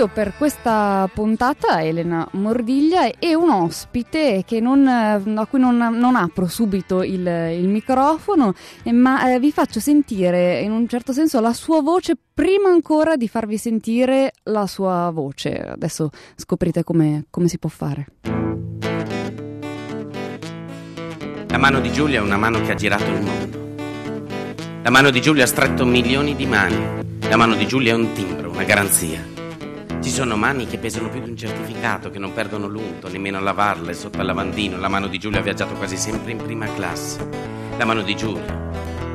studio per questa puntata Elena Mordiglia e un ospite non, eh, a cui non, non, apro subito il, il microfono, eh, ma eh, vi faccio sentire in un certo senso la sua voce prima ancora di farvi sentire la sua voce. Adesso scoprite come, come si può fare. La mano di Giulia è una mano che ha girato il mondo. La mano di Giulia ha stretto milioni di mani. La mano di Giulia è un timbro, una garanzia. Ci sono mani che pesano più di un certificato, che non perdono l'unto, nemmeno a lavarle sotto al lavandino. La mano di Giulia ha viaggiato quasi sempre in prima classe. La mano di Giulia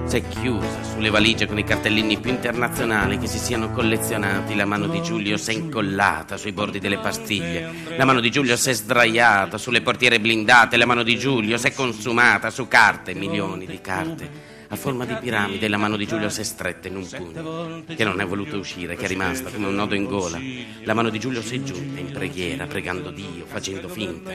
si è chiusa sulle valigie con i cartellini più internazionali che si siano collezionati. La mano di Giulio si è incollata sui bordi delle pastiglie. La mano di Giulio si è sdraiata sulle portiere blindate. La mano di Giulio si è consumata su carte, milioni di carte a forma di piramide la mano di Giulio si è stretta in un pugno, che non è voluto uscire, che è rimasta come un nodo in gola. La mano di Giulio si è giunta in preghiera, pregando Dio, facendo finta.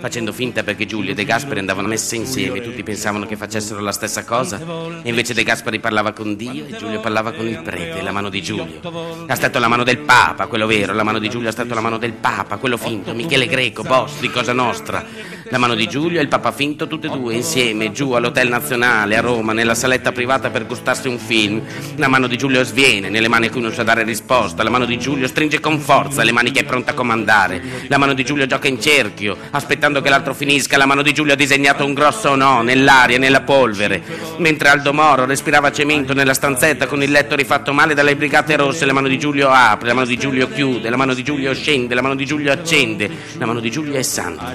Facendo finta perché Giulio e De Gasperi andavano messe insieme, tutti pensavano che facessero la stessa cosa, e invece De Gasperi parlava con Dio e Giulio parlava con il prete, la mano di Giulio. Ha stato la mano del Papa, quello vero, la mano di Giulio ha stato la mano del Papa, quello finto, Michele Greco, boss di Cosa Nostra. La mano di Giulio e il Papa finto, tutte e due insieme, giù all'Hotel Nazionale a Roma, nella nella saletta privata per gustarsi un film. La mano di Giulio sviene, nelle mani a cui non sa dare risposta. La mano di Giulio stringe con forza le mani che è pronta a comandare. La mano di Giulio gioca in cerchio, aspettando che l'altro finisca. La mano di Giulio ha disegnato un grosso no nell'aria, nella polvere. Mentre Aldo Moro respirava cemento nella stanzetta con il letto rifatto male dalle brigate rosse, la mano di Giulio apre, la mano di Giulio chiude, la mano di Giulio scende, la mano di Giulio accende, la mano di Giulio è santa.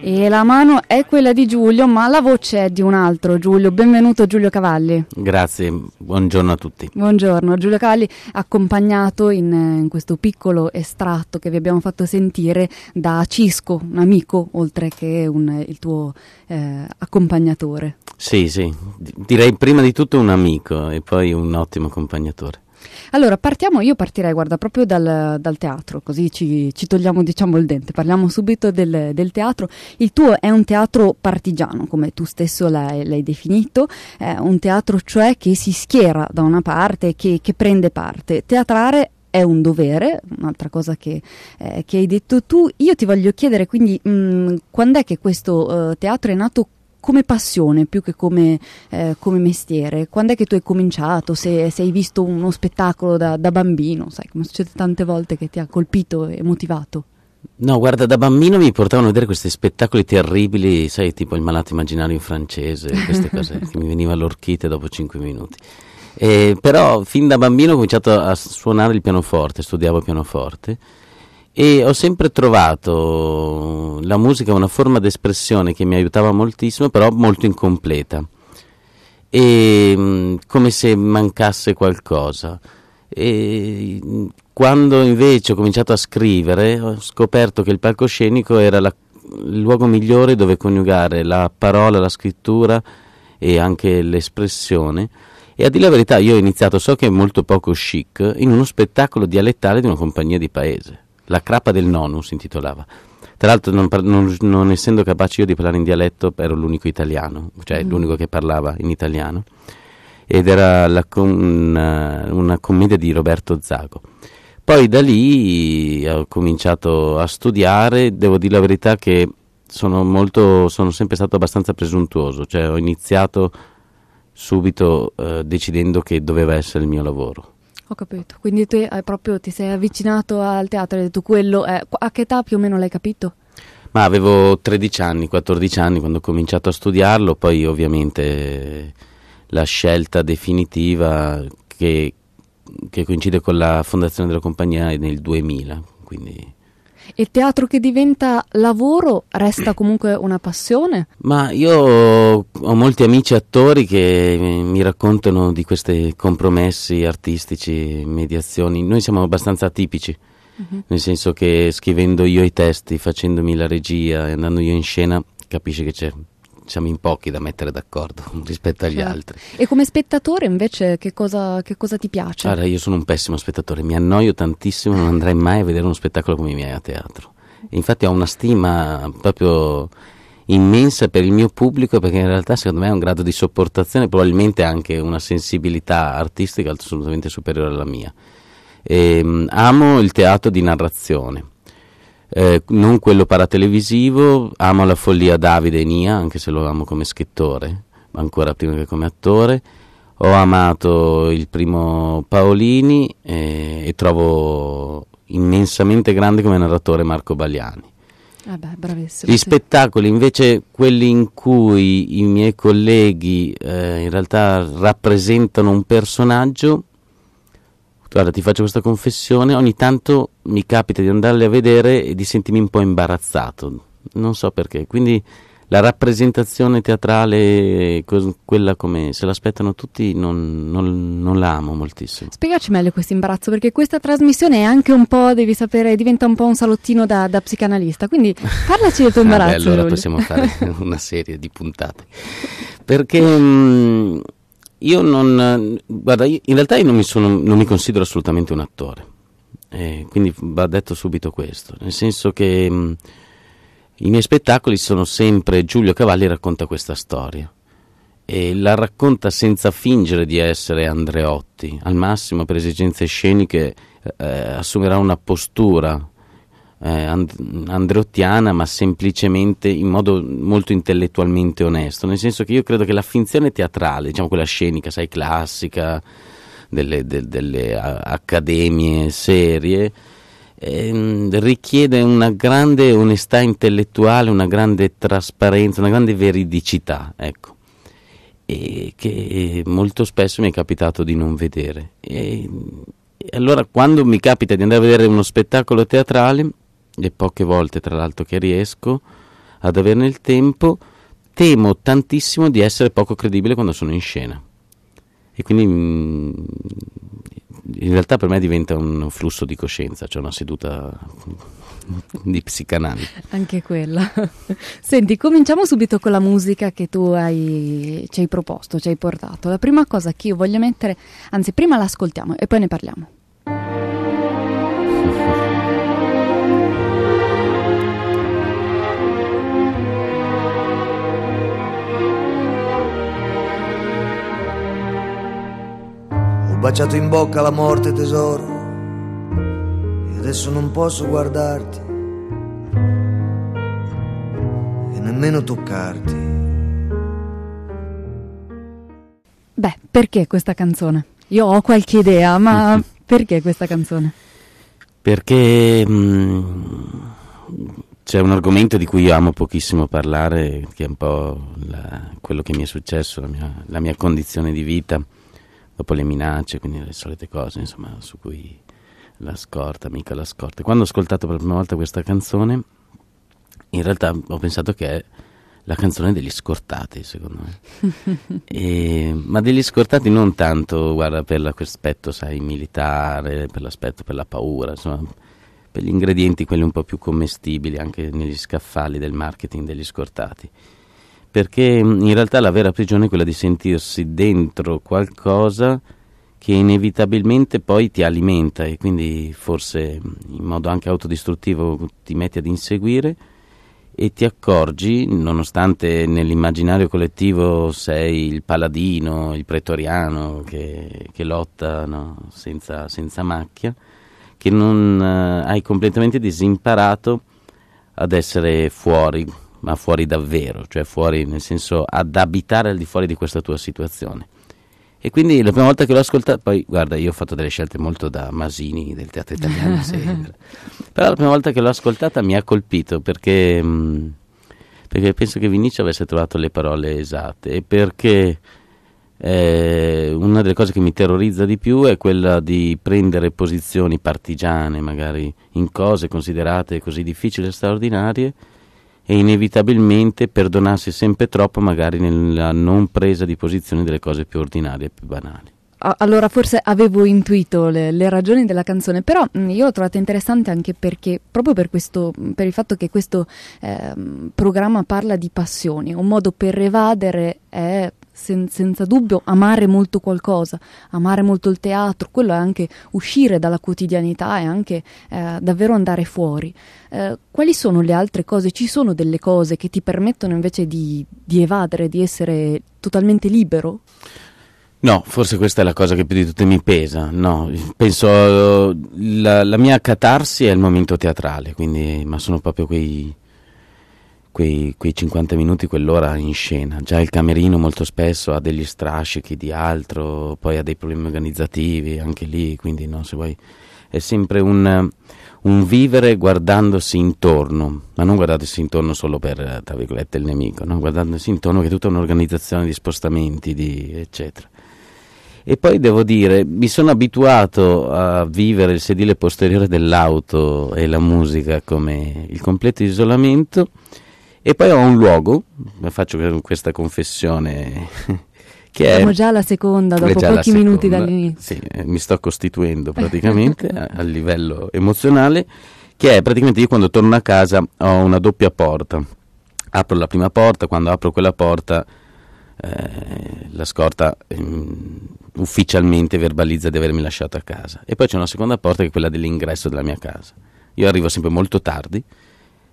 E la mano è quella di Giulio insomma la voce è di un altro Giulio. Benvenuto Giulio Cavalli. Grazie, buongiorno a tutti. Buongiorno, Giulio Cavalli accompagnato in, in questo piccolo estratto che vi abbiamo fatto sentire da Cisco, un amico oltre che un, il tuo eh, accompagnatore. Sì, sì, direi prima di tutto un amico e poi un ottimo accompagnatore. Allora, partiamo, io partirei, guarda, proprio dal, dal teatro, così ci, ci, togliamo, diciamo, il dente. Parliamo subito del, del, teatro. Il tuo è un teatro partigiano, come tu stesso l'hai, l'hai definito, è un teatro cioè che si schiera da una parte, che, che prende parte. Teatrare è un dovere, un'altra cosa che, eh, che, hai detto tu. Io ti voglio chiedere quindi mh, mm, quando è che questo eh, teatro è nato, come passione più che come, eh, come, mestiere? Quando è che tu hai cominciato? Se, se hai visto uno spettacolo da, da, bambino, sai come succede tante volte che ti ha colpito e motivato? No, guarda, da bambino mi portavano a vedere questi spettacoli terribili, sai, tipo il malato immaginario francese, queste cose che mi veniva l'orchite dopo cinque minuti. E, eh, però fin da bambino ho cominciato a suonare il pianoforte, studiavo pianoforte e ho sempre trovato uh, la musica una forma d'espressione che mi aiutava moltissimo, però molto incompleta e mm, come se mancasse qualcosa. E mm, quando invece ho cominciato a scrivere, ho scoperto che il palcoscenico era la, il luogo migliore dove coniugare la parola, la scrittura e anche l'espressione. E a dire la verità, io ho iniziato, so che è molto poco chic, in uno spettacolo dialettale di una compagnia di paese. La crappa del nonno si intitolava. Tra l'altro, non, non, non, essendo capace io di parlare in dialetto, ero l'unico italiano, cioè mm. l'unico che parlava in italiano. Ed era la, una, una, commedia di Roberto Zago. Poi da lì eh, ho cominciato a studiare, devo dire la verità che sono, molto, sono sempre stato abbastanza presuntuoso, cioè ho iniziato subito eh, decidendo che doveva essere il mio lavoro ho capito, quindi te proprio ti sei avvicinato al teatro e hai detto quello è... A che età più o meno l'hai capito? Ma avevo 13 anni, 14 anni quando ho cominciato a studiarlo, poi ovviamente la scelta definitiva che, che coincide con la fondazione della compagnia è nel 2000, quindi e teatro che diventa lavoro resta comunque una passione? Ma io ho molti amici attori che mi raccontano di questi compromessi artistici, mediazioni. Noi siamo abbastanza atipici. Uh-huh. Nel senso che scrivendo io i testi, facendomi la regia e andando io in scena, capisci che c'è siamo in pochi da mettere d'accordo rispetto agli certo. altri. E come spettatore invece che cosa, che cosa ti piace? Allora, io sono un pessimo spettatore, mi annoio tantissimo, non andrei mai a vedere uno spettacolo come i miei a teatro. Infatti ho una stima proprio immensa per il mio pubblico perché in realtà secondo me ha un grado di sopportazione, probabilmente anche una sensibilità artistica assolutamente superiore alla mia. E, ehm, amo il teatro di narrazione eh, non quello paratelevisivo, amo la follia Davide Nia, anche se lo amo come scrittore, ma ancora prima che come attore. Ho amato il primo Paolini eh, e trovo immensamente grande come narratore Marco Bagliani. Ah beh, Gli spettacoli invece, quelli in cui i miei colleghi eh, in realtà rappresentano un personaggio, Guarda, ti faccio questa confessione, ogni tanto mi capita di andarle a vedere e di sentirmi un po' imbarazzato, non so perché, quindi la rappresentazione teatrale, quella come se l'aspettano tutti, non, non, non, la amo moltissimo. Spiegaci meglio questo imbarazzo, perché questa trasmissione è anche un po', devi sapere, diventa un po' un salottino da, da psicanalista, quindi parlaci del tuo imbarazzo. ah, beh, allora possiamo fare una serie di puntate. Perché... Mh, mm, io non, guarda, in realtà io non mi, sono, non mi considero assolutamente un attore, eh, quindi va detto subito questo, nel senso che mh, mm, i miei spettacoli sono sempre Giulio Cavalli racconta questa storia e la racconta senza fingere di essere Andreotti, al massimo per esigenze sceniche eh, eh assumerà una postura eh, androttiana, ma semplicemente in modo molto intellettualmente onesto, nel senso che io credo che la finzione teatrale, diciamo quella scenica, sai, classica, delle, de, delle accademie serie, eh, richiede una grande onestà intellettuale, una grande trasparenza, una grande veridicità, ecco. E che molto spesso mi è capitato di non vedere. E allora, quando mi capita di andare a vedere uno spettacolo teatrale, le poche volte tra l'altro che riesco ad averne il tempo, temo tantissimo di essere poco credibile quando sono in scena. E quindi mm, in realtà per me diventa un flusso di coscienza, cioè una seduta di psicanalisi. Anche quella. Senti, cominciamo subito con la musica che tu hai, ci hai proposto, ci hai portato. La prima cosa che io voglio mettere, anzi prima l'ascoltiamo e poi ne parliamo. Ho baciato in bocca la morte tesoro e adesso non posso guardarti e nemmeno toccarti. Beh, perché questa canzone? Io ho qualche idea, ma mm-hmm. perché questa canzone? Perché mh, mm, c'è un argomento di cui io amo pochissimo parlare, che è un po' la, quello che mi è successo, la mia, la mia condizione di vita dopo le minacce, quindi le solite cose, insomma, su cui la scorta, mica la scorta. Quando ho ascoltato per la prima volta questa canzone, in realtà ho pensato che è la canzone degli scortati, secondo me. e, ma degli scortati non tanto, guarda, per l'aspetto, sai, militare, per l'aspetto, per la paura, insomma, per gli ingredienti, quelli un po' più commestibili, anche negli scaffali del marketing degli scortati perché mm, in realtà la vera prigione è quella di sentirsi dentro qualcosa che inevitabilmente poi ti alimenta e quindi forse mm, in modo anche autodistruttivo ti metti ad inseguire e ti accorgi, nonostante nell'immaginario collettivo sei il paladino, il pretoriano che, che lotta no? senza, senza, macchia, che non eh, hai completamente disimparato ad essere fuori ma fuori davvero, cioè fuori nel senso ad abitare al di fuori di questa tua situazione. E quindi la prima volta che l'ho ascoltato, poi guarda, io ho fatto delle scelte molto da Masini del teatro italiano, però la prima volta che l'ho ascoltata mi ha colpito perché, mm, perché penso che Vinicio avesse trovato le parole esatte e perché eh, una delle cose che mi terrorizza di più è quella di prendere posizioni partigiane, magari in cose considerate così difficili e straordinarie e inevitabilmente perdonarsi sempre troppo magari nella non presa di posizione delle cose più ordinarie, e più banali. Allora forse avevo intuito le, le, ragioni della canzone, però mm, io l'ho trovata interessante anche perché, proprio per, questo, mm, per il fatto che questo eh, programma parla di passioni, un modo per evadere è sen- senza dubbio amare molto qualcosa, amare molto il teatro, quello è anche uscire dalla quotidianità e anche eh, davvero andare fuori. Eh, quali sono le altre cose? Ci sono delle cose che ti permettono invece di, di evadere, di essere totalmente libero? No, forse questa è la cosa che più di tutte mi pesa. No, penso la, la mia catarsi è il momento teatrale, quindi, ma sono proprio quei quei, quei 50 minuti, quell'ora in scena. Già il camerino molto spesso ha degli strascichi di altro, poi ha dei problemi organizzativi anche lì, quindi no, se vuoi è sempre un, un, vivere guardandosi intorno, ma non guardandosi intorno solo per, tra virgolette, il nemico, no? guardandosi intorno che è tutta un'organizzazione di spostamenti, di, eccetera. E poi devo dire, mi sono abituato a vivere il sedile posteriore dell'auto e la musica come il completo isolamento e poi ho un luogo, faccio questa confessione. che Siamo già alla seconda, dopo pochi minuti dall'inizio. Sì, eh, mi sto costituendo praticamente a, a livello emozionale, che è praticamente io quando torno a casa ho una doppia porta. Apro la prima porta, quando apro quella porta eh, la scorta ehm, ufficialmente verbalizza di avermi lasciato a casa. E poi c'è una seconda porta che è quella dell'ingresso della mia casa. Io arrivo sempre molto tardi,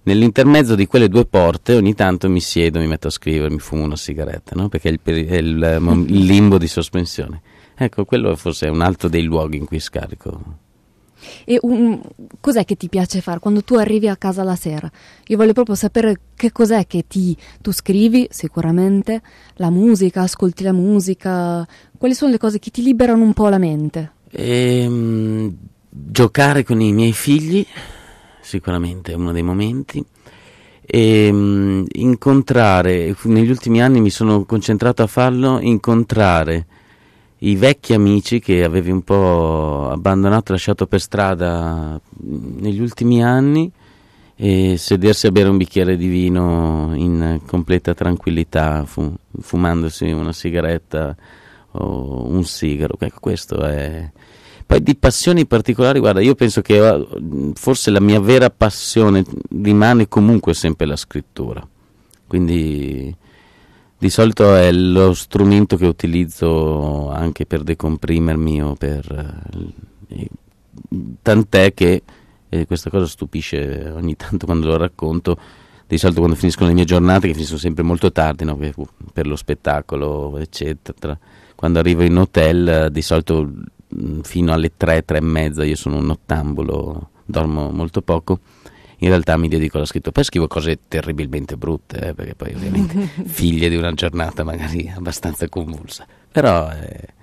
Nell'intermezzo di quelle due porte ogni tanto mi siedo, mi metto a scrivere, mi fumo una sigaretta, no? perché è il, è il limbo di sospensione. Ecco, quello forse è un altro dei luoghi in cui scarico e un, cos'è che ti piace fare quando tu arrivi a casa la sera? Io voglio proprio sapere che cos'è che ti. Tu scrivi sicuramente, la musica, ascolti la musica. Quali sono le cose che ti liberano un po' la mente? E, um, giocare con i miei figli sicuramente è uno dei momenti. E, ehm, mh, incontrare, negli ultimi anni mi sono concentrato a farlo, incontrare i vecchi amici che avevi un po' abbandonato, lasciato per strada mm, negli ultimi anni e sedersi a bere un bicchiere di vino in completa tranquillità, fu- fumandosi una sigaretta o un sigaro. Ecco, questo è poi di passioni particolari, guarda, io penso che eh, forse la mia vera passione rimane comunque sempre la scrittura. Quindi di solito è lo strumento che utilizzo anche per decomprimermi o per... Eh, tant'è che eh, questa cosa stupisce ogni tanto quando lo racconto di solito quando finiscono le mie giornate, che finiscono sempre molto tardi, no? per, lo spettacolo, eccetera, quando arrivo in hotel eh, di solito Mm, fino alle 3, 3 e mezza, io sono un nottambulo, dormo molto poco, in realtà mi dedico alla scrittura. Poi scrivo cose terribilmente brutte, eh, perché poi ovviamente figlie di una giornata magari abbastanza convulsa. Però eh,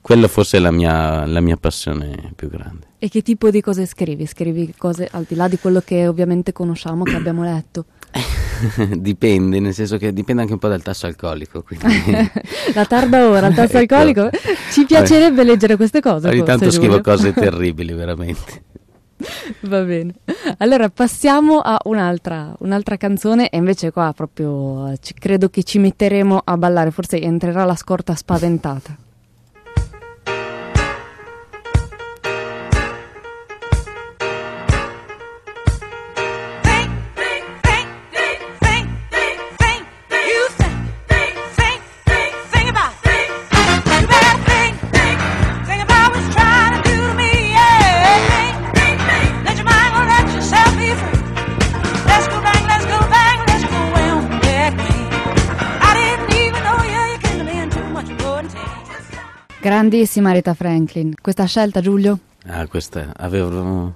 quella forse è la mia, la mia, passione più grande. E che tipo di cose scrivi? Scrivi cose al di là di quello che ovviamente conosciamo, che abbiamo letto? dipende, nel senso che dipende anche un po' dal tasso alcolico. la tarda ora, il tasso ecco. alcolico. Ci piacerebbe Vabbè. leggere queste cose. Ogni tanto scrivo Giulio. cose terribili, veramente. Va bene, allora passiamo a un'altra, un'altra, canzone e invece qua proprio ci, credo che ci metteremo a ballare, forse entrerà la scorta spaventata. Grandissima Rita Franklin. Questa scelta, Giulio? Ah, questa avevo,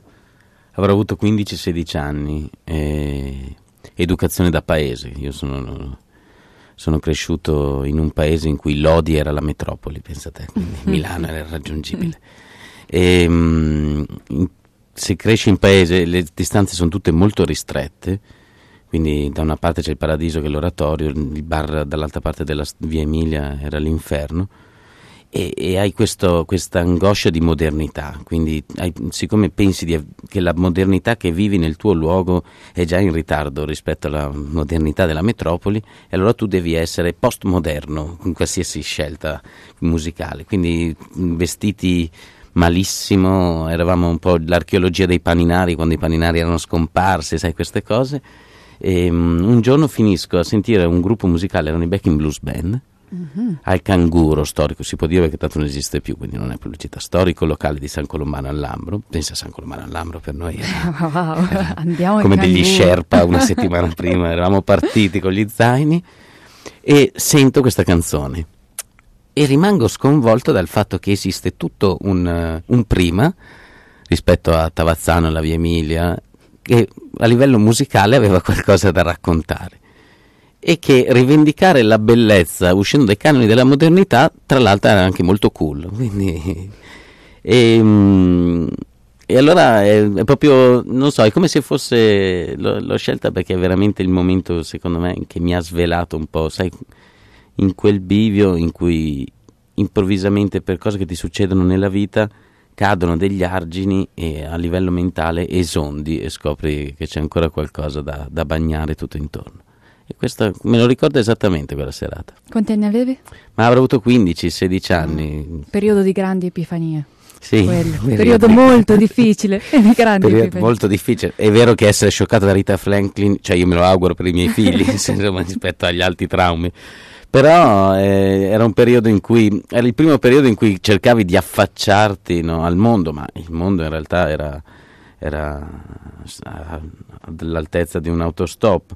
avrò avuto 15-16 anni. E... Educazione da paese. Io sono, sono, cresciuto in un paese in cui Lodi era la metropoli, pensate, quindi Milano era irraggiungibile. E, ehm, se cresci in paese le distanze sono tutte molto ristrette, quindi da una parte c'è il paradiso che è l'oratorio, il bar dall'altra parte della via Emilia era l'inferno e, e hai questa angoscia di modernità, quindi hai, siccome pensi di, che la modernità che vivi nel tuo luogo è già in ritardo rispetto alla modernità della metropoli, allora tu devi essere postmoderno in qualsiasi scelta musicale, quindi mm, vestiti malissimo, eravamo un po' l'archeologia dei paninari quando i paninari erano scomparsi, sai queste cose. E, um, un giorno finisco a sentire un gruppo musicale, erano i Back in Blues Band, uh-huh. al canguro storico, si può dire perché tanto non esiste più, quindi non è pubblicità, storico locale di San Colombano all'Ambro, pensa a San Colombano all'Ambro per noi, era, eh. era eh, come degli Sherpa una settimana prima, eravamo partiti con gli zaini e sento questa canzone e rimango sconvolto dal fatto che esiste tutto un, eh, un prima rispetto a Tavazzano, la Via Emilia, che a livello musicale aveva qualcosa da raccontare e che rivendicare la bellezza uscendo dai canoni della modernità, tra l'altro era anche molto cool. Quindi, e, ehm, e, allora è, è, proprio, non so, è come se fosse, l'ho, l'ho, scelta perché è veramente il momento, secondo me, che mi ha svelato un po', sai, in quel bivio in cui improvvisamente per cose che ti succedono nella vita cadono degli argini e a livello mentale esondi e scopri che c'è ancora qualcosa da, da bagnare tutto intorno. E questa me lo ricordo esattamente quella serata. Quanti anni avevi? Ma avrò avuto 15-16 ah, anni. Periodo di grandi epifanie. Sì, Periodo, periodo molto difficile. Eh, periodo molto difficile. È vero che essere scioccato da Rita Franklin, cioè io me lo auguro per i miei figli, insomma, rispetto agli altri traumi. Però eh, era un periodo in cui era il primo periodo in cui cercavi di affacciarti no, al mondo, ma il mondo in realtà era, era all'altezza di un autostop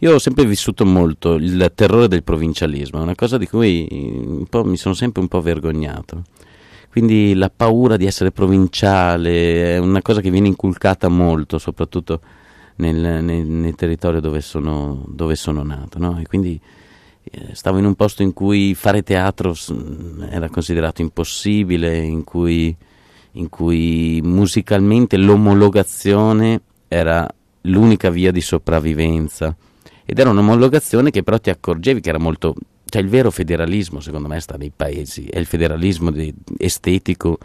io ho sempre vissuto molto il terrore del provincialismo, è una cosa di cui mi sono sempre un po' vergognato. Quindi la paura di essere provinciale è una cosa che viene inculcata molto, soprattutto nel, nel, nel territorio dove sono, dove sono nato. No? E quindi eh, stavo in un posto in cui fare teatro era considerato impossibile, in cui, in cui musicalmente l'omologazione era l'unica via di sopravvivenza ed era un'omologazione che però ti accorgevi che era molto... cioè il vero federalismo secondo me sta nei paesi, è il federalismo de- estetico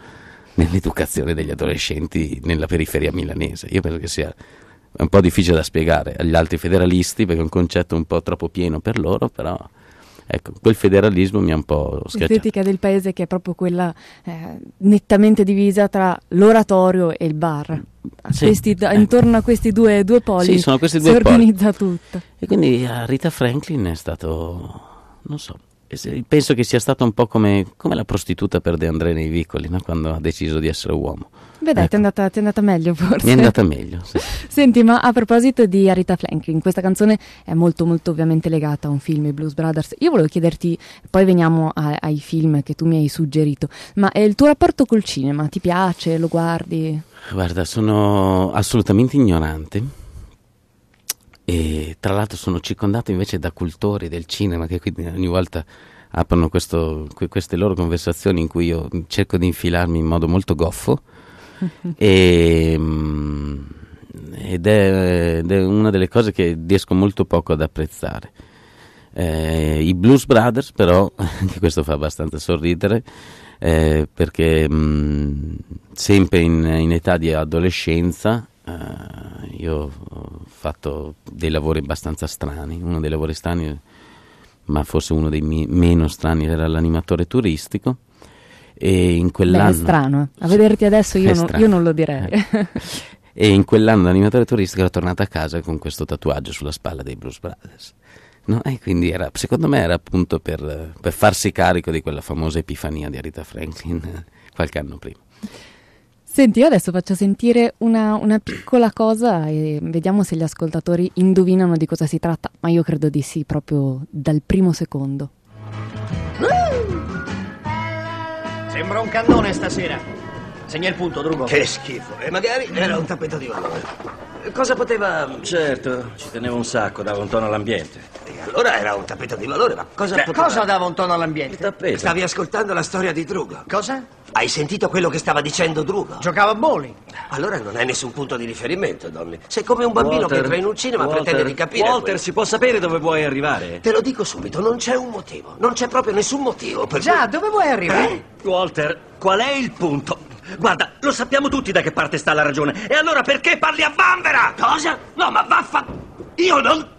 nell'educazione degli adolescenti nella periferia milanese. Io penso che sia un po' difficile da spiegare agli altri federalisti perché è un concetto un po' troppo pieno per loro, però... Ecco, quel federalismo mi ha un po' schiacciato. L'estetica del paese che è proprio quella eh, nettamente divisa tra l'oratorio e il bar. Sì, questi, eh. Intorno a questi due, due poli sì, due si poli. organizza tutto. E quindi a eh, Rita Franklin è stato, non so, penso che sia stato un po' come, come la prostituta per De André nei vicoli, no? quando ha deciso di essere uomo. Vedete, ecco. è, andata, è, andata, meglio forse. Mi è andata meglio. Sì. Senti, ma a proposito di Arita Franklin, questa canzone è molto molto ovviamente legata a un film, i Blues Brothers. Io volevo chiederti, poi veniamo a, ai film che tu mi hai suggerito, ma il tuo rapporto col cinema ti piace? Lo guardi? Guarda, sono assolutamente ignorante e tra l'altro sono circondato invece da cultori del cinema che quindi ogni volta aprono questo, queste loro conversazioni in cui io cerco di infilarmi in modo molto goffo e, ehm, ed, è, ed, è, una delle cose che riesco molto poco ad apprezzare. Eh, I Blues Brothers però, anche questo fa abbastanza sorridere, eh, perché mh, mm, sempre in, in, età di adolescenza eh, io fatto dei lavori abbastanza strani. Uno dei lavori strani, ma forse uno dei mie- meno strani, era l'animatore turistico. E in quell'anno. Beh, è strano, eh. a vederti adesso io, non, io non, lo direi. Eh. e in quell'anno l'animatore turistico era tornato a casa con questo tatuaggio sulla spalla dei Bruce Brothers. No? E quindi era, secondo me era appunto per, per farsi carico di quella famosa epifania di Arita Franklin eh, qualche anno prima. Senti, io adesso faccio sentire una, una, piccola cosa e vediamo se gli ascoltatori indovinano di cosa si tratta, ma io credo di sì, proprio dal primo secondo. Sembra un cannone stasera. Segna il punto, Drugo. Che schifo. E eh, magari era un tappeto di valore. Cosa poteva... Mm, certo, ci teneva un sacco, dava un tono all'ambiente allora era un tappeto di valore, ma cosa Beh, poteva... cosa dava un tono all'ambiente? Il tappeto. Stavi ascoltando la storia di Drugo. Cosa? Hai sentito quello che stava dicendo Drugo? Giocava a bowling. Allora non hai nessun punto di riferimento, Donny. Sei come un bambino Walter, che entra in un cinema e pretende di capire... Walter, quello. si può sapere dove vuoi arrivare? Te lo dico subito, non c'è un motivo. Non c'è proprio nessun motivo per Già, cui... dove vuoi arrivare? Eh? Walter, qual è il punto? Guarda, lo sappiamo tutti da che parte sta la ragione. E allora perché parli a vanvera? Cosa? No, ma vaffa... Io non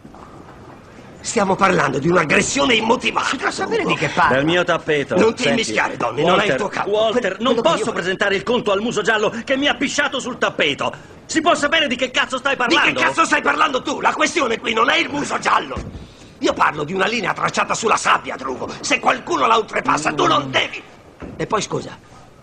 Stiamo parlando di un'aggressione immotivata. Si può sapere di che parla. Del mio tappeto. Non ti immischiare, Donny, Walter, non hai il tuo capo. Walter, que non posso io... presentare il conto al muso giallo che mi ha pisciato sul tappeto. Si può sapere di che cazzo stai parlando? Di che cazzo stai parlando tu? La questione qui non è il muso giallo. Io parlo di una linea tracciata sulla sabbia, Drugo. Se qualcuno la oltrepassa, tu non devi. E poi scusa,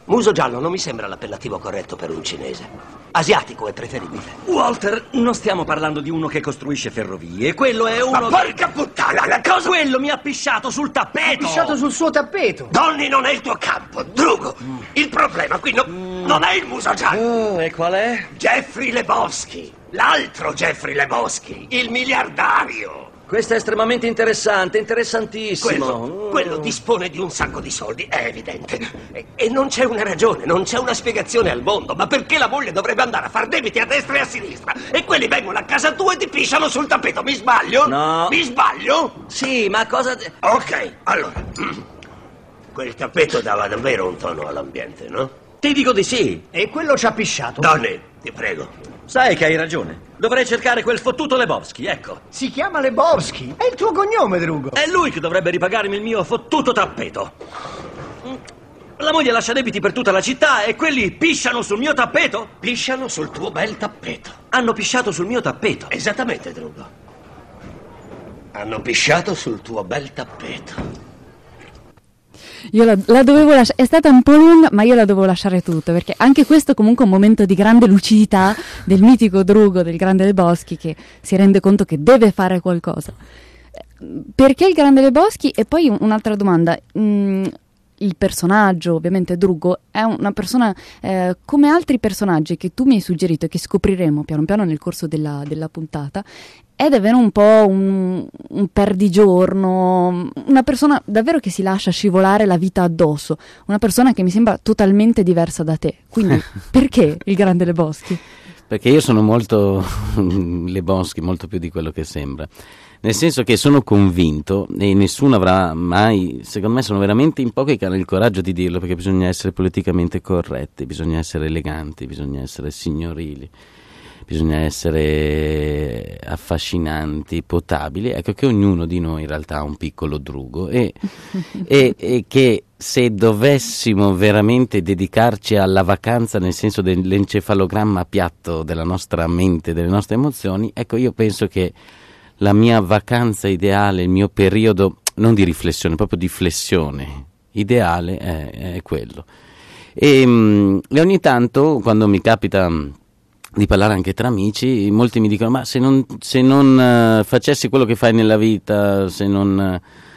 Muso giallo non mi sembra l'appellativo corretto per un cinese. Asiatico è preferibile. Walter, non stiamo parlando di uno che costruisce ferrovie. Quello è uno. Ma porca puttana, la cosa. Quello mi ha pisciato sul tappeto! Pisciato sul suo tappeto! Donny non è il tuo campo, Drugo! Mm. Il problema qui no, mm. non è il muso giallo! Oh, e qual è? Jeffrey Leboschi! L'altro Jeffrey Leboschi! il miliardario! Questo è estremamente interessante, interessantissimo. Quello, quello, dispone di un sacco di soldi, è evidente. E, e non c'è una ragione, non c'è una spiegazione al mondo. Ma perché la moglie dovrebbe andare a far debiti a destra e a sinistra? E quelli vengono a casa tua e ti pisciano sul tappeto, mi sbaglio? No. Mi sbaglio? Sì, ma cosa... Ok, allora... Quel tappeto dava davvero un tono all'ambiente, no? Ti dico di sì. E quello ci ha pisciato. Donne, ti prego, Sai che hai ragione. Dovrei cercare quel fottuto Lebowski, ecco. Si chiama Lebowski? È il tuo cognome, Drugo. È lui che dovrebbe ripagarmi il mio fottuto tappeto. La moglie lascia debiti per tutta la città e quelli pisciano sul mio tappeto? Pisciano sul tuo bel tappeto. Hanno pisciato sul mio tappeto. Esattamente, Drugo. Hanno pisciato sul tuo bel tappeto. Io la, la dovevo lasciare, è stata un po' lunga, ma io la dovevo lasciare tutta, perché anche questo comunque è un momento di grande lucidità del mitico Drugo, del grande Le Boschi, che si rende conto che deve fare qualcosa. Perché il Grande Le Boschi? E poi un'altra domanda. Mm, il personaggio, ovviamente Drugo, è una persona eh, come altri personaggi che tu mi hai suggerito e che scopriremo piano piano nel corso della, della puntata, è davvero un po' un, un, perdigiorno, una persona davvero che si lascia scivolare la vita addosso, una persona che mi sembra totalmente diversa da te. Quindi perché il Grande Le Boschi? perché io sono molto le leboschi, molto più di quello che sembra. Nel senso che sono convinto, e nessuno avrà mai, secondo me sono veramente in pochi che hanno il coraggio di dirlo, perché bisogna essere politicamente corretti, bisogna essere eleganti, bisogna essere signorili, bisogna essere affascinanti, potabili. Ecco che ognuno di noi in realtà ha un piccolo drugo e, e, e che se dovessimo veramente dedicarci alla vacanza nel senso dell'encefalogramma piatto della nostra mente, delle nostre emozioni, ecco io penso che la mia vacanza ideale, il mio periodo non di riflessione, proprio di flessione ideale è, è quello. E, ehm, e, ogni tanto quando mi capita di parlare anche tra amici, molti mi dicono ma se non, se non uh, facessi quello che fai nella vita, se non... Uh,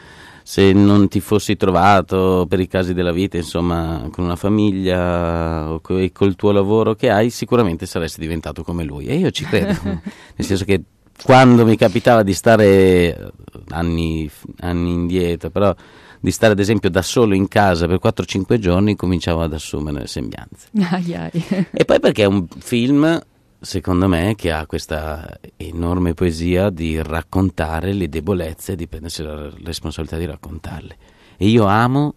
se non ti fossi trovato per i casi della vita, insomma, con una famiglia o co- col tuo lavoro che hai, sicuramente saresti diventato come lui. E io ci credo, nel senso che quando mi capitava di stare eh, anni, anni indietro, però di stare ad esempio da solo in casa per 4-5 giorni cominciavo ad assumere le sembianze. Ai ai. E poi perché è un film secondo me, che ha questa enorme poesia di raccontare le debolezze e di prendersi la responsabilità di raccontarle. E io amo,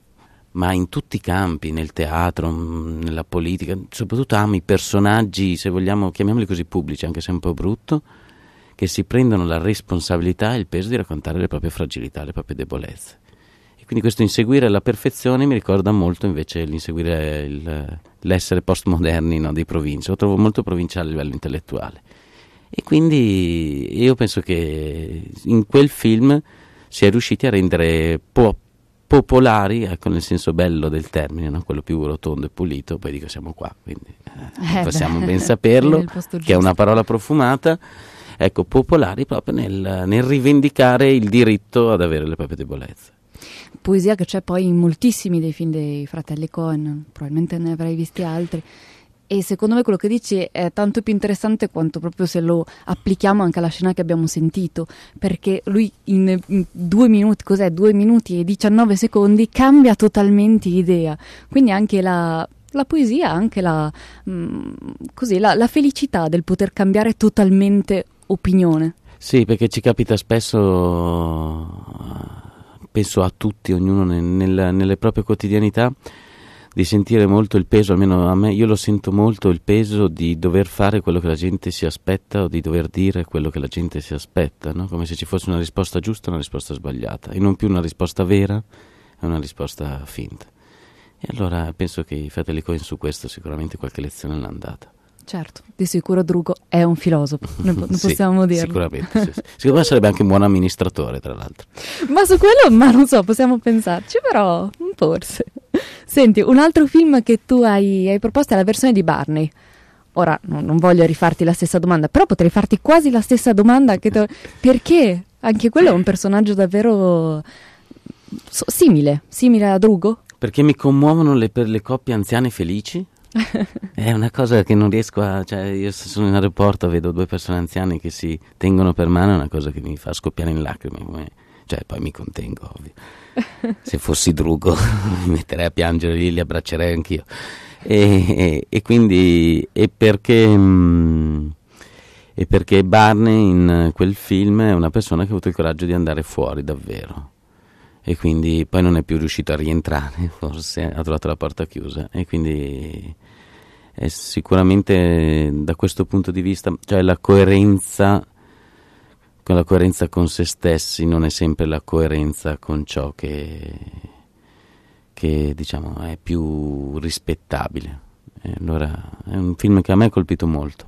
ma in tutti i campi, nel teatro, mm, nella politica, soprattutto amo i personaggi, se vogliamo, chiamiamoli così pubblici, anche se è un po' brutto, che si prendono la responsabilità e il peso di raccontare le proprie fragilità, le proprie debolezze. Quindi questo inseguire la perfezione mi ricorda molto invece l'inseguire il, l'essere postmoderni no, dei provinci, lo trovo molto provinciale a livello intellettuale. E quindi io penso che in quel film si è riusciti a rendere po- popolari, ecco nel senso bello del termine, no? quello più rotondo e pulito, poi dico siamo qua, quindi eh, eh, possiamo beh, ben saperlo, che è una parola profumata, ecco popolari proprio nel, nel rivendicare il diritto ad avere le proprie debolezze poesia che c'è poi in moltissimi dei film dei fratelli Cohen, probabilmente ne avrei visti altri. E secondo me quello che dici è tanto più interessante quanto proprio se lo applichiamo anche alla scena che abbiamo sentito, perché lui in, due minuti, cos'è, due minuti e 19 secondi cambia totalmente idea. Quindi anche la, la poesia, anche la, mh, mm, così, la, la felicità del poter cambiare totalmente opinione. Sì, perché ci capita spesso penso a tutti, ognuno nel, nel, nelle proprie quotidianità, di sentire molto il peso, almeno a me, io lo sento molto il peso di dover fare quello che la gente si aspetta o di dover dire quello che la gente si aspetta, no? come se ci fosse una risposta giusta o una risposta sbagliata, e non più una risposta vera e una risposta finta. E allora penso che i fratelli Cohen su questo sicuramente qualche lezione l'hanno data. Certo, di sicuro Drugo è un filosofo, non, possiamo sì, dirlo. Sicuramente, sì, secondo me sarebbe anche un buon amministratore, tra l'altro. Ma su quello, ma non so, possiamo pensarci, però mm, forse. Senti, un altro film che tu hai, hai proposto è la versione di Barney. Ora, no, non voglio rifarti la stessa domanda, però potrei farti quasi la stessa domanda. Che to- perché? Anche quello è un personaggio davvero simile, simile a Drugo? Perché mi commuovono le, per le coppie anziane felici, È una cosa che non riesco a... Cioè, io se sono in aeroporto vedo due persone anziane che si tengono per mano, è una cosa che mi fa scoppiare in lacrime. Come, cioè, poi mi contengo, ovvio. Se fossi drugo mi metterei a piangere lì, li abbraccerei anch'io. E, e, e quindi... E perché... Mh, mm, e perché Barney in quel film è una persona che ha avuto il coraggio di andare fuori davvero e quindi poi non è più riuscito a rientrare, forse ha trovato la porta chiusa e quindi è sicuramente da questo punto di vista, cioè la coerenza con la coerenza con se stessi non è sempre la coerenza con ciò che, che diciamo è più rispettabile. E allora è un film che a me ha colpito molto.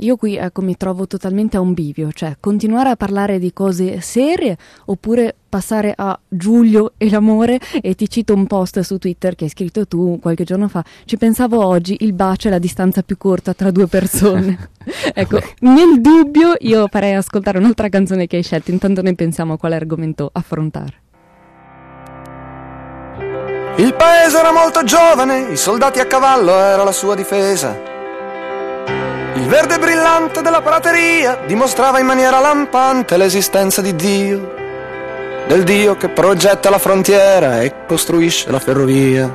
Io qui ecco, mi trovo totalmente a un bivio, cioè continuare a parlare di cose serie oppure passare a Giulio e l'amore e ti cito un post su Twitter che hai scritto tu qualche giorno fa. Ci pensavo oggi, il bacio è la distanza più corta tra due persone. ecco, nel dubbio io farei ascoltare un'altra canzone che hai scelto, intanto noi pensiamo a quale argomento affrontare. Il paese era molto giovane, i soldati a cavallo era la sua difesa. Il verde brillante della prateria dimostrava in maniera lampante l'esistenza di Dio, del Dio che progetta la frontiera e costruisce la ferrovia.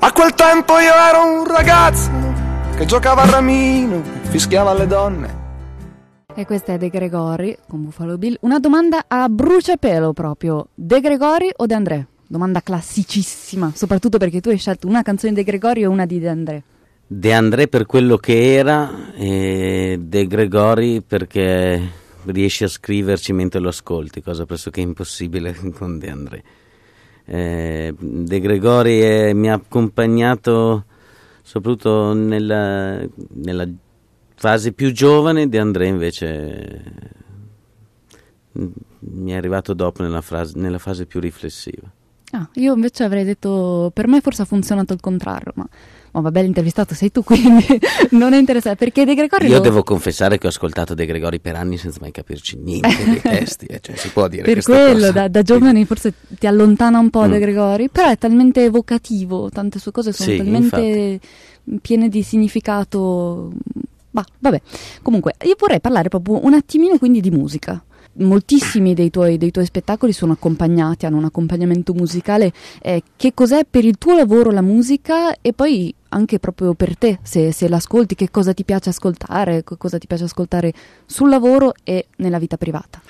A quel tempo io ero un ragazzo che giocava a ramino, e fischiava alle donne. E questa è De Gregori con Buffalo Bill. Una domanda a bruciapelo proprio. De Gregori o De André? Domanda classicissima, soprattutto perché tu hai scelto una canzone di De Gregori e una di De André. De André per quello che era e De Gregori perché riesci a scriverci mentre lo ascolti, cosa pressoché impossibile con De André. Eh, De Gregori è, eh, mi ha accompagnato soprattutto nella, nella, fase più giovane, De André invece mm, mi è arrivato dopo nella, frase, nella fase più riflessiva. Ah, io invece avrei detto, per me forse ha funzionato il contrario, ma ma oh, vabbè l'intervistato sei tu quindi non è interessante perché De Gregori io lo... devo confessare che ho ascoltato De Gregori per anni senza mai capirci niente dei testi eh, cioè si può dire per quello da, da, giovane forse ti allontana un po' mm. De Gregori però è talmente evocativo tante sue cose sono sì, talmente infatti. piene di significato ma mm, vabbè comunque io vorrei parlare proprio un attimino quindi di musica moltissimi dei tuoi, dei tuoi, spettacoli sono accompagnati, hanno un accompagnamento musicale. Eh, che cos'è per il tuo lavoro la musica e poi anche proprio per te, se, se l'ascolti, che cosa ti piace ascoltare, cosa ti piace ascoltare sul lavoro e nella vita privata?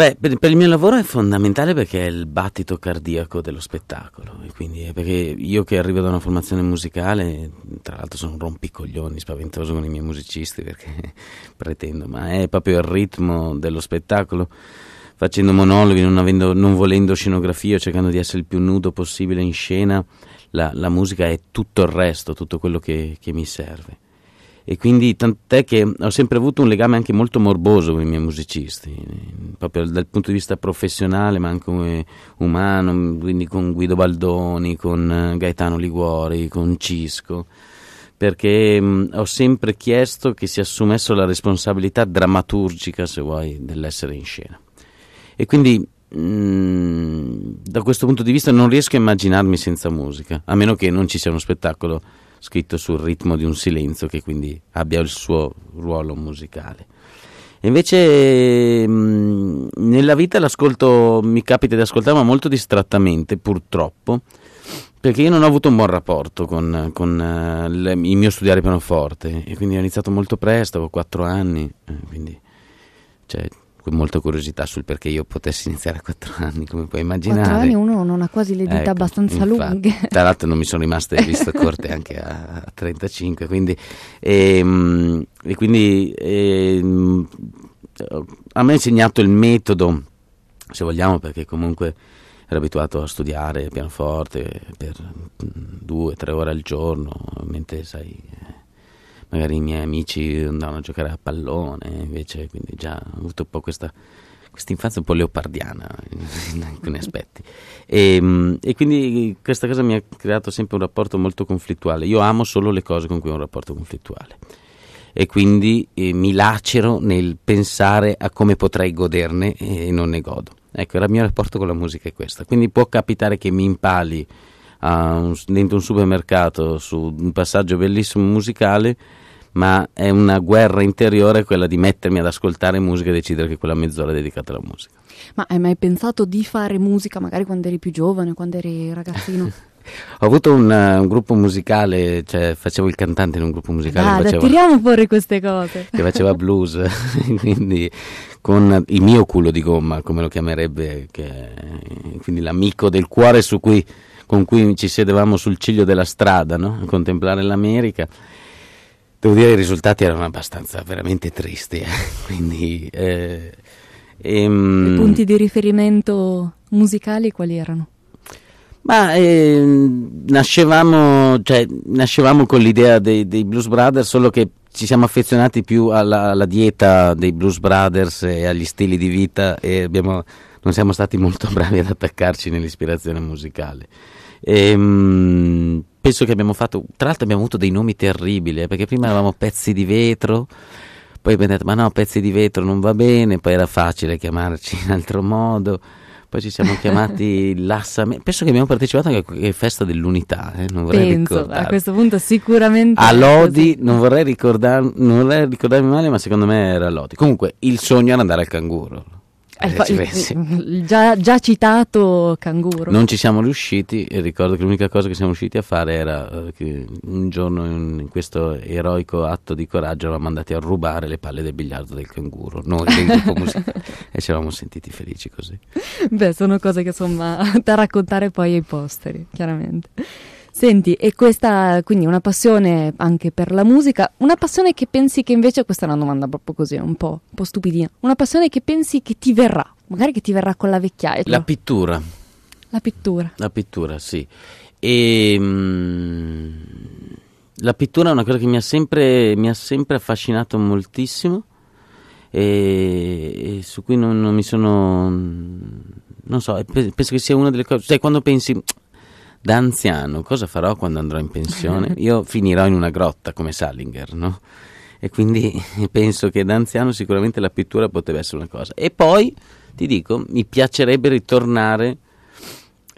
Beh, per, per, il mio lavoro è fondamentale perché è il battito cardiaco dello spettacolo. quindi perché io che arrivo da una formazione musicale, tra l'altro sono un rompicoglioni spaventoso con i miei musicisti perché pretendo, ma è proprio il ritmo dello spettacolo. Facendo monologhi, non, avendo, non volendo scenografia, cercando di essere il più nudo possibile in scena, la, la musica è tutto il resto, tutto quello che, che mi serve e quindi tant'è che ho sempre avuto un legame anche molto morboso con i miei musicisti, proprio dal punto di vista professionale ma anche umano, quindi con Guido Baldoni, con eh, Gaetano Liguori, con Cisco, perché ho sempre chiesto che si assumessero la responsabilità drammaturgica, se vuoi, dell'essere in scena. E quindi mh, da questo punto di vista non riesco a immaginarmi senza musica, a meno che non ci sia uno spettacolo scritto sul ritmo di un silenzio che quindi abbia il suo ruolo musicale. Invece mm, nella vita l'ascolto mi capita di ascoltare ma molto distrattamente purtroppo perché io non ho avuto un buon rapporto con, con uh, le, il mio studiare pianoforte e quindi ho iniziato molto presto, avevo 4 anni, eh, quindi cioè, molta curiosità sul perché io potessi iniziare a 4 anni, come puoi immaginare. 4 anni uno non ha quasi le dita ecco, abbastanza infatti, lunghe. Tra l'altro non mi sono rimaste visto corte anche a, a 35, quindi... E, ehm, e quindi e, ehm, a me ha insegnato il metodo, se vogliamo, perché comunque ero abituato a studiare pianoforte per 2-3 ore al giorno, mentre sai, magari i miei amici andavano a giocare a pallone, invece quindi già ho avuto un po' questa questa infanzia un po' leopardiana in alcuni aspetti e, ehm, e, quindi questa cosa mi ha creato sempre un rapporto molto conflittuale io amo solo le cose con cui ho un rapporto conflittuale e quindi eh, mi lacero nel pensare a come potrei goderne eh, e non ne godo ecco il mio rapporto con la musica è questo quindi può capitare che mi impali ah, un, dentro un supermercato su un passaggio bellissimo musicale ma è una guerra interiore quella di mettermi ad ascoltare musica e decidere che quella mezz'ora è dedicata alla musica. Ma hai mai pensato di fare musica magari quando eri più giovane, quando eri ragazzino? Ho avuto un, uh, un, gruppo musicale, cioè facevo il cantante in un gruppo musicale. Ah, facevo, tiriamo fuori queste cose. Che faceva blues, quindi con il mio culo di gomma, come lo chiamerebbe, che, quindi l'amico del cuore cui, con cui ci sedevamo sul ciglio della strada no? a contemplare l'America Devo dire che i risultati erano abbastanza veramente tristi, eh? quindi... Eh, ehm... I punti di riferimento musicali quali erano? Ma eh, nascevamo, cioè, nascevamo, con l'idea dei, dei, Blues Brothers, solo che ci siamo affezionati più alla, alla, dieta dei Blues Brothers e agli stili di vita e abbiamo, non siamo stati molto bravi ad attaccarci nell'ispirazione musicale. E, ehm, penso che abbiamo fatto, tra l'altro abbiamo avuto dei nomi terribili, eh, perché prima eravamo pezzi di vetro, poi abbiamo detto ma no, pezzi di vetro non va bene, poi era facile chiamarci in altro modo, poi ci siamo chiamati l'assamento, penso che abbiamo partecipato anche a che festa dell'unità, eh, non vorrei penso, ricordarmi. a questo punto sicuramente... A Lodi, non vorrei, non vorrei ricordarmi male, ma secondo me era Lodi. Comunque il sogno era andare al canguro. Eh, il, già, già, citato canguro. Non ci siamo riusciti ricordo che l'unica cosa che siamo riusciti a fare era eh, che un giorno in, questo eroico atto di coraggio eravamo andati a rubare le palle del biliardo del canguro, noi del gruppo musicale e ci eravamo sentiti felici così. Beh, sono cose che insomma da raccontare poi ai posteri, chiaramente. Senti, e questa quindi una passione anche per la musica, una passione che pensi che invece, questa è una domanda proprio così, un po', un po stupidina, una passione che pensi che ti verrà, magari che ti verrà con la vecchiaia. La pittura. La pittura. La pittura, sì. E, ehm, mh, la pittura è una cosa che mi ha sempre, mi ha sempre affascinato moltissimo e, e su cui non, non, mi sono... non so, penso che sia una delle cose... Cioè, quando pensi da anziano cosa farò quando andrò in pensione? Io finirò in una grotta come Salinger, no? E quindi penso che da anziano sicuramente la pittura poteva essere una cosa. E poi ti dico, mi piacerebbe ritornare.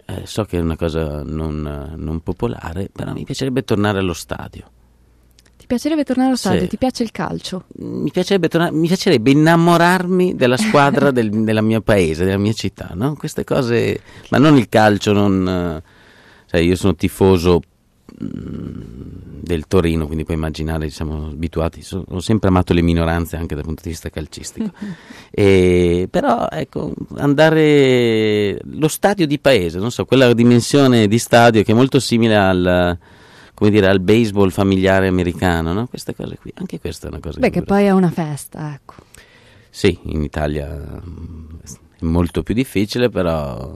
Eh, so che è una cosa non, non, popolare, però mi piacerebbe tornare allo stadio. Ti piacerebbe tornare allo stadio? Sì. Ti piace il calcio? Mi piacerebbe, tornare, mi piacerebbe innamorarmi della squadra del, della mia paese, della mia città, no? Queste cose, ma non il calcio, non cioè io sono tifoso mm, del Torino, quindi puoi immaginare, siamo abituati, ho sempre amato le minoranze anche dal punto di vista calcistico. e, però ecco, andare lo stadio di paese, non so, quella dimensione di stadio che è molto simile al come dire, al baseball familiare americano, no? Queste cose qui, anche questa è una cosa Beh, che poi è una festa, ecco. Sì, in Italia mm, è molto più difficile, però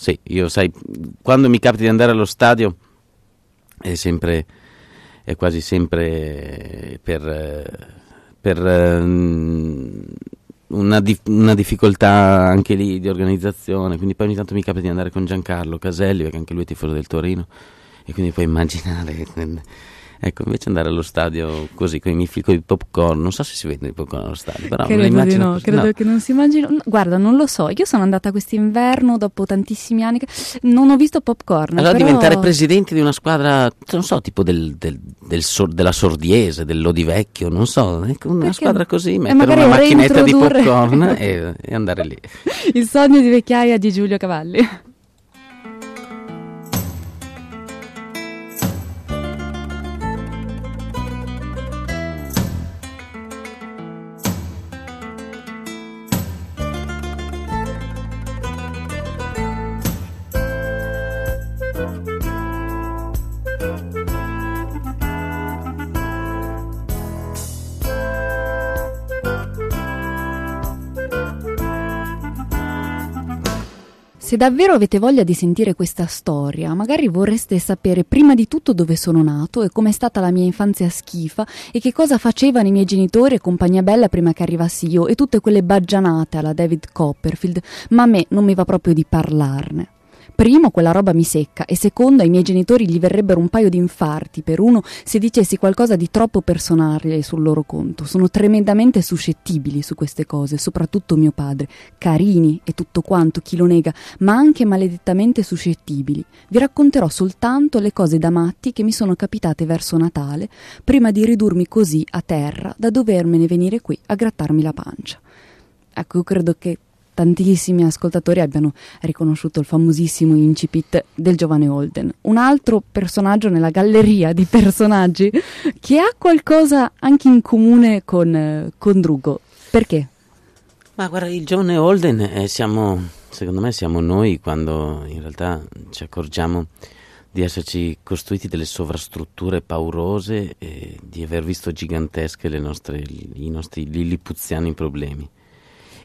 sì, io sai, quando mi capita di andare allo stadio è sempre, è quasi sempre per, per ehm, una, una, difficoltà anche lì di organizzazione, quindi poi ogni tanto mi capita di andare con Giancarlo Caselli, perché anche lui è tifoso del Torino, e quindi puoi immaginare Ecco, invece andare allo stadio così con i miei con i popcorn, non so se si vendono i popcorn allo stadio, però credo me immagino. No, credo no. che non si immagino. Guarda, non lo so. Io sono andata quest'inverno dopo tantissimi anni, non ho visto popcorn. Allora però... diventare presidente di una squadra, non so, tipo del, del, del sor, della Sordiese, dell'Odivecchio, non so, ecco, una Perché? squadra così, eh, mettere una macchinetta di popcorn e, e andare lì. Il sogno di vecchiaia di Giulio Cavalli. Se davvero avete voglia di sentire questa storia, magari vorreste sapere prima di tutto dove sono nato e com'è stata la mia infanzia schifa e che cosa facevano i miei genitori e compagnia bella prima che arrivassi io e tutte quelle baggianate alla David Copperfield, ma a me non mi va proprio di parlarne primo quella roba mi secca e secondo ai miei genitori gli verrebbero un paio di infarti per uno se dicessi qualcosa di troppo personale sul loro conto. Sono tremendamente suscettibili su queste cose, soprattutto mio padre, carini e tutto quanto, chi lo nega, ma anche maledettamente suscettibili. Vi racconterò soltanto le cose da matti che mi sono capitate verso Natale, prima di ridurmi così a terra da dovermene venire qui a grattarmi la pancia. Ecco, io credo che tantissimi ascoltatori abbiano riconosciuto il famosissimo incipit del giovane Holden. Un altro personaggio nella galleria di personaggi che ha qualcosa anche in comune con, con Drugo. Perché? Ma guarda, il giovane Holden, eh, siamo, secondo me siamo noi quando in realtà ci accorgiamo di esserci costruiti delle sovrastrutture paurose e di aver visto gigantesche nostre, i nostri lillipuziani problemi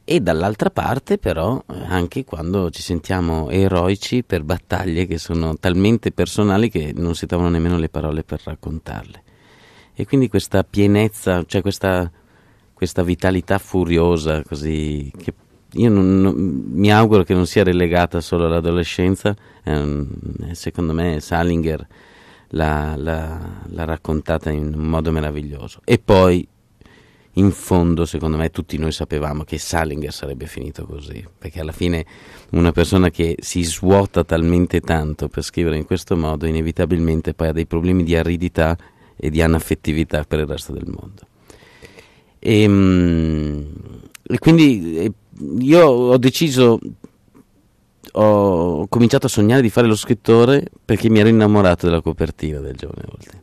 e dall'altra parte però anche quando ci sentiamo eroici per battaglie che sono talmente personali che non si trovano nemmeno le parole per raccontarle. E quindi questa pienezza, cioè questa, questa vitalità furiosa, così, che io non, non, mi auguro che non sia relegata solo all'adolescenza, eh, secondo me Salinger l'ha, l'ha, l'ha raccontata in un modo meraviglioso. E poi in fondo, secondo me, tutti noi sapevamo che Salinger sarebbe finito così, perché alla fine una persona che si svuota talmente tanto per scrivere in questo modo, inevitabilmente poi ha dei problemi di aridità e di anaffettività per il resto del mondo. E, ehm, e quindi eh, io ho deciso, ho cominciato a sognare di fare lo scrittore perché mi ero innamorato della copertina del giovane Voltaire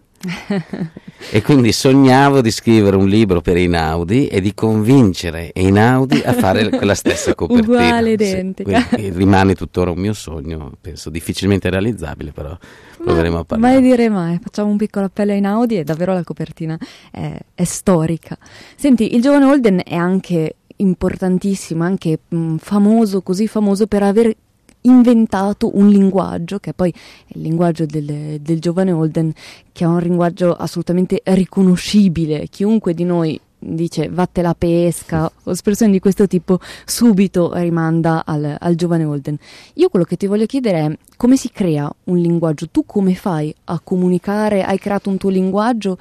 e quindi sognavo di scrivere un libro per Einaudi e di convincere Einaudi a fare quella stessa copertina. Uguale, identica. Sì, rimane tuttora un mio sogno, penso difficilmente realizzabile, però proveremo ma, a parlare. Mai dire mai, facciamo un piccolo appello a Einaudi e davvero la copertina è, è storica. Senti, il giovane Holden è anche importantissimo, anche mh, famoso, così famoso per aver inventato un linguaggio, che poi è il linguaggio del, del giovane Holden, che è un linguaggio assolutamente riconoscibile. Chiunque di noi dice vatte la pesca o espressioni di questo tipo subito rimanda al, al, giovane Holden. Io quello che ti voglio chiedere è come si crea un linguaggio, tu come fai a comunicare, hai creato un tuo linguaggio,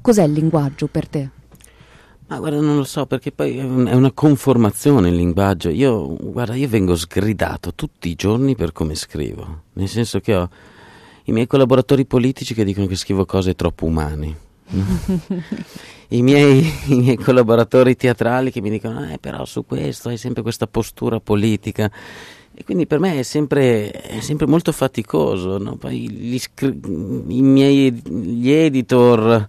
cos'è il linguaggio per te? Ma guarda, non lo so, perché poi è una conformazione il linguaggio. Io, guarda, io vengo sgridato tutti i giorni per come scrivo. Nel senso che ho i miei collaboratori politici che dicono che scrivo cose troppo umane. I, miei, I, miei, collaboratori teatrali che mi dicono, eh, però su questo hai sempre questa postura politica. E quindi per me è sempre, è sempre molto faticoso. No? Poi gli, scri- miei, gli editor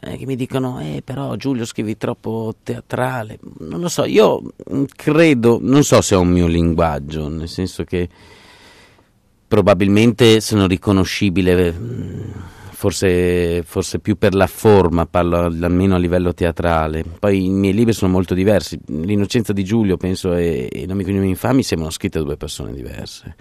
eh, che mi dicono eh, però Giulio scrivi troppo teatrale, non lo so, io mm, credo, non so se è un mio linguaggio, nel senso che probabilmente sono riconoscibile mm, forse, forse più per la forma, parlo almeno a livello teatrale, poi i miei libri sono molto diversi, L'innocenza di Giulio penso e, e Nomi Cognomi Infami sembrano scritte da due persone diverse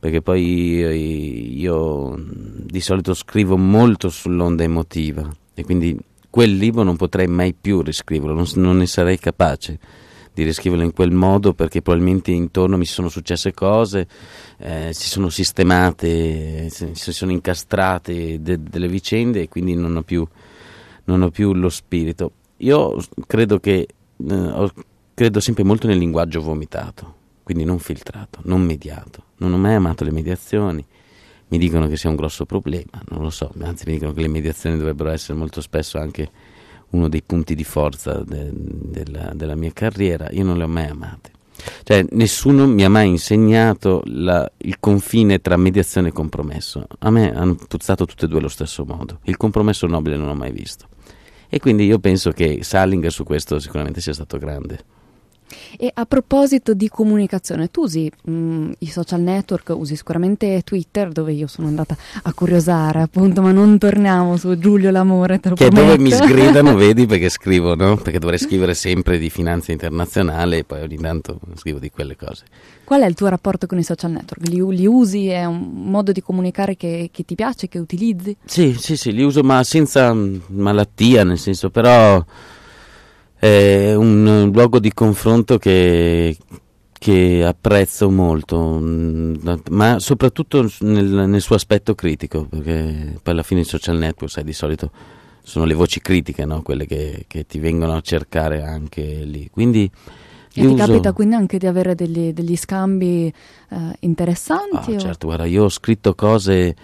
perché poi io, eh, io, di solito scrivo molto sull'onda emotiva e quindi quel libro non potrei mai più riscriverlo, non, non ne sarei capace di riscriverlo in quel modo perché probabilmente intorno mi sono successe cose, eh, si sono sistemate, si sono incastrate de- delle vicende e quindi non ho, più, non ho più, lo spirito. Io credo che eh, ho, credo sempre molto nel linguaggio vomitato, quindi non filtrato, non mediato. Non ho mai amato le mediazioni, mi dicono che sia un grosso problema, non lo so, anzi mi dicono che le mediazioni dovrebbero essere molto spesso anche uno dei punti di forza de, della, della, mia carriera, io non le ho mai amate. Cioè, nessuno mi ha mai insegnato la, il confine tra mediazione e compromesso. A me hanno puzzato tutte e due allo stesso modo. Il compromesso nobile non l'ho mai visto. E quindi io penso che Salinger su questo sicuramente sia stato grande. E a proposito di comunicazione, tu usi mh, mm, i social network, usi sicuramente Twitter, dove io sono andata a curiosare, appunto, ma non torniamo su Giulio L'Amore, te lo Che prometto. dove mi sgridano, vedi, perché scrivo, no? Perché dovrei scrivere sempre di finanza internazionale e poi ogni tanto scrivo di quelle cose. Qual è il tuo rapporto con i social network? Li, li usi? È un modo di comunicare che, che, ti piace, che utilizzi? Sì, sì, sì, li uso ma senza mm, malattia, nel senso, però è un eh, luogo di confronto che, che apprezzo molto, mm, ma soprattutto nel, nel, suo aspetto critico, perché poi alla fine i social network, sai, di solito sono le voci critiche, no? quelle che, che, ti vengono a cercare anche lì. Quindi, e ti capita quindi anche di avere degli, degli scambi eh, interessanti? Ah, o? Certo, guarda, io ho scritto cose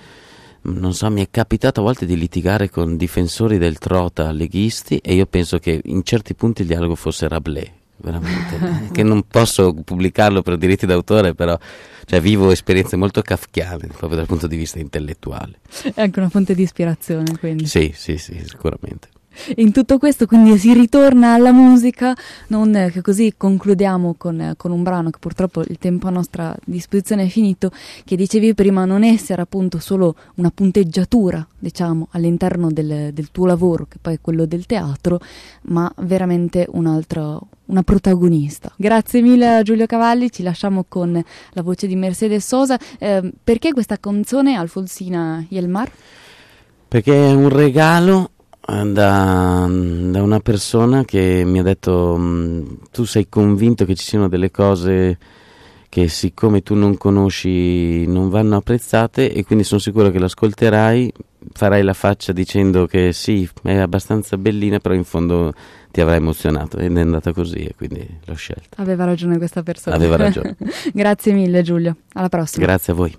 non so, mi è capitato a volte di litigare con difensori del trota leghisti e io penso che in certi punti il dialogo fosse Rabelais, veramente, che non posso pubblicarlo per diritti d'autore, però cioè, vivo esperienze molto kafkiane proprio dal punto di vista intellettuale. È anche una fonte di ispirazione, quindi. Sì, sì, sì, sicuramente in tutto questo, quindi si ritorna alla musica, non eh, che così concludiamo con, eh, con, un brano che purtroppo il tempo a nostra disposizione è finito, che dicevi prima non essere appunto solo una punteggiatura, diciamo, all'interno del, del tuo lavoro, che poi è quello del teatro, ma veramente un altro, una protagonista. Grazie mille a Giulio Cavalli, ci lasciamo con la voce di Mercedes Sosa. Eh, perché questa canzone Alfonsina Yelmar? Perché è un regalo da, da, una persona che mi ha detto mm, tu sei convinto che ci siano delle cose che siccome tu non conosci non vanno apprezzate e quindi sono sicuro che l'ascolterai, farai la faccia dicendo che sì, è abbastanza bellina, però in fondo ti avrà emozionato ed è andata così e quindi l'ho scelta. Aveva ragione questa persona. Aveva ragione. Grazie mille Giulio, alla prossima. Grazie a voi.